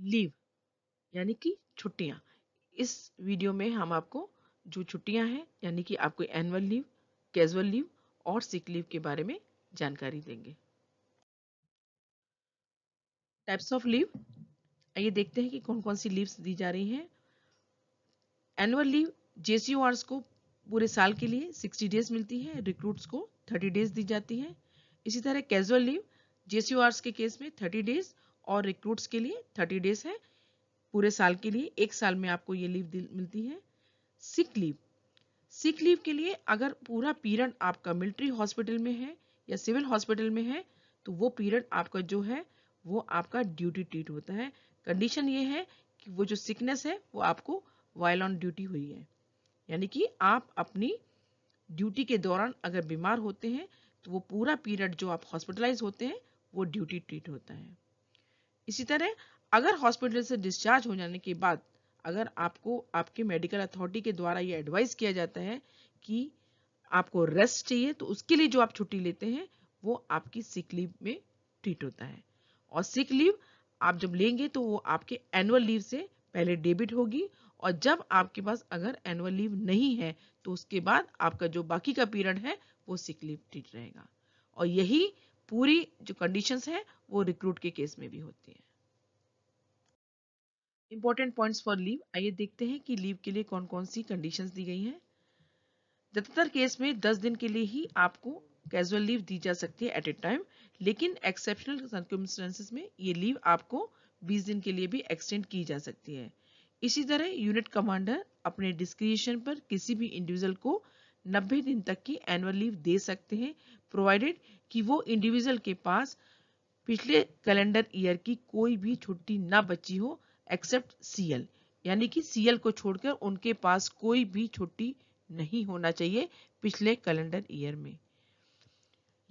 leave यानी कि छुट्टियां इस वीडियो में हम आपको जो छुट्टियां हैं यानी कि आपको एनुअल लीव कैजुअल लीव और सिक लीव के बारे में जानकारी देंगे टाइप्स ऑफ लीव आइए देखते हैं कि कौन कौन सी लीव्स दी जा रही हैं एनुअल लीव जेसीओआर्स को पूरे साल के लिए 60 डेज मिलती है रिक्रूट्स को 30 डेज दी जाती है इसी तरह कैजुअल लीव जेसी के केस में 30 डेज और रिक्रूट्स के लिए थर्टी डेज है पूरे साल के लिए एक साल में आपको ये लीव मिलती है सिक लीव सिक लीव के लिए अगर पूरा पीरियड आपका मिलिट्री हॉस्पिटल में है या सिविल हॉस्पिटल में है तो वो पीरियड आपका जो है वो आपका ड्यूटी ट्रीट होता है कंडीशन ये है कि वो जो सिकनेस है वो आपको वाइल ऑन ड्यूटी हुई है यानी कि आप अपनी ड्यूटी के दौरान अगर बीमार होते हैं तो वो पूरा पीरियड जो आप हॉस्पिटलाइज होते हैं वो ड्यूटी ट्रीट होता है इसी तरह अगर हॉस्पिटल से डिस्चार्ज हो जाने के बाद अगर आपको आपके मेडिकल अथॉरिटी के द्वारा ये एडवाइस किया जाता है कि आपको रेस्ट चाहिए तो उसके लिए जो आप छुट्टी लेते हैं वो आपकी सिक लीव में ट्रीट होता है और सिक लीव आप जब लेंगे तो वो आपके एनुअल लीव से पहले डेबिट होगी और जब आपके पास अगर एनुअल लीव नहीं है तो उसके बाद आपका जो बाकी का पीरियड है वो सिक लीव ट्रीट रहेगा और यही पूरी जो कंडीशंस हैं वो रिक्रूट के केस में भी होती हैं इंपॉर्टेंट पॉइंट्स फॉर लीव आइए देखते हैं कि लीव के लिए कौन कौन सी कंडीशंस दी गई हैं ज़्यादातर केस में 10 दिन के लिए ही आपको कैजुअल लीव दी जा सकती है एट ए टाइम लेकिन एक्सेप्शनल में ये लीव आपको 20 दिन के लिए भी एक्सटेंड की जा सकती है इसी तरह यूनिट कमांडर अपने डिस्क्रिप्शन पर किसी भी इंडिविजुअल को नब्बे दिन तक की एनुअल लीव दे सकते हैं प्रोवाइडेड कि वो इंडिविजुअल के पास पिछले कैलेंडर ईयर की कोई भी छुट्टी ना बची हो एक्सेप्ट सीएल यानी कि सीएल को छोड़कर उनके पास कोई भी छुट्टी नहीं होना चाहिए पिछले कैलेंडर ईयर में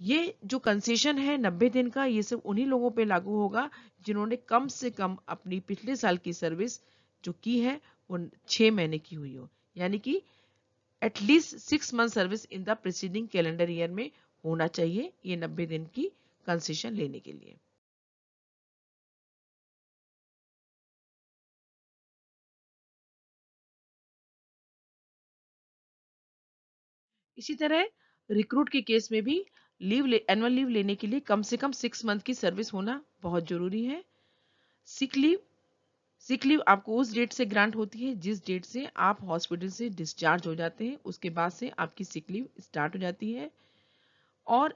ये जो कंसेशन है 90 दिन का ये सब उन्हीं लोगों पे लागू होगा जिन्होंने कम से कम अपनी पिछले साल की सर्विस जो की है वो छः महीने की हुई हो यानी कि at least six month service in the preceding calendar year में होना चाहिए ये नब्बे दिन की कंसेशन लेने के लिए इसी तरह रिक्रूट के केस में भी लीव ले एनुअल लीव लेने के लिए कम से कम सिक्स मंथ की सर्विस होना बहुत जरूरी है सिक लीव सिक लीव आपको उस डेट से ग्रांट होती है जिस डेट से आप हॉस्पिटल से डिस्चार्ज हो जाते हैं उसके बाद से आपकी सिक लीव स्टार्ट हो जाती है और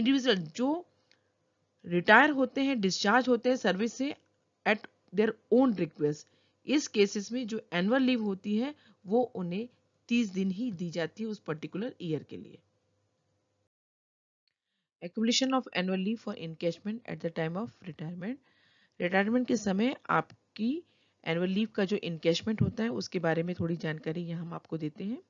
इंडिविजुअल जो रिटायर होते हैं डिस्चार्ज होते हैं सर्विस से एट देयर ओन रिक्वेस्ट इस केसेस में जो एनुअल लीव होती है वो उन्हें तीस दिन ही दी जाती है उस पर्टिकुलर ईयर के लिए accumulation of annual leave for encashment at the time of retirement retirement के समय आप की एनुअल लीव का जो इनकेशमेंट होता है उसके बारे में थोड़ी जानकारी यहाँ हम आपको देते हैं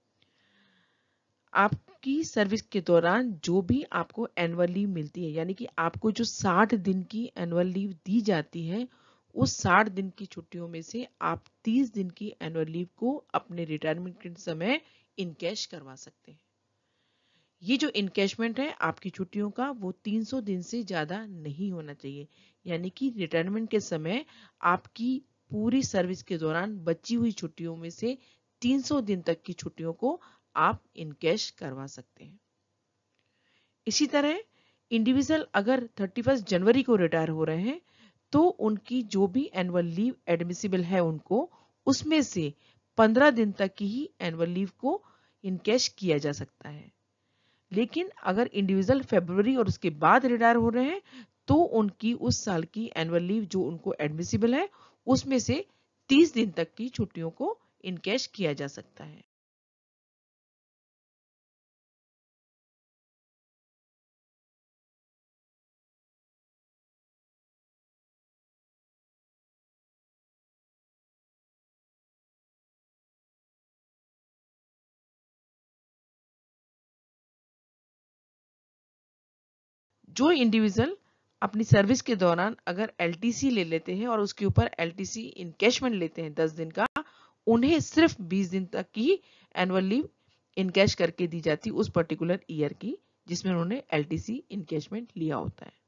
आपकी सर्विस के दौरान जो भी आपको एनुअल लीव मिलती है यानी कि आपको जो 60 दिन की एनुअल लीव दी जाती है उस 60 दिन की छुट्टियों में से आप 30 दिन की एनुअल लीव को अपने रिटायरमेंट के समय इनकेश करवा सकते हैं ये जो इनकेशमेंट है आपकी छुट्टियों का वो 300 दिन से ज़्यादा नहीं होना चाहिए यानी कि रिटायरमेंट के समय आपकी पूरी सर्विस के दौरान बची हुई छुट्टियों में से 300 दिन तक की छुट्टियों को आप इनकेश करवा सकते हैं इसी तरह इंडिविजुअल अगर 31 जनवरी को रिटायर हो रहे हैं तो उनकी जो भी एनुअल लीव एडमिसिबल है उनको उसमें से 15 दिन तक की ही एनुअल लीव को इनकेश किया जा सकता है लेकिन अगर इंडिविजुअल फेब्रवरी और उसके बाद रिटायर हो रहे हैं तो उनकी उस साल की एनुअल लीव जो उनको एडमिसिबल है उसमें से 30 दिन तक की छुट्टियों को इनकेश किया जा सकता है जो इंडिविजुअल अपनी सर्विस के दौरान अगर एल ले लेते हैं और उसके ऊपर एल इनकेशमेंट लेते हैं दस दिन का उन्हें सिर्फ बीस दिन तक की एनुअल लीव इनकेश करके दी जाती उस पर्टिकुलर ईयर की जिसमें उन्होंने एल इनकेशमेंट लिया होता है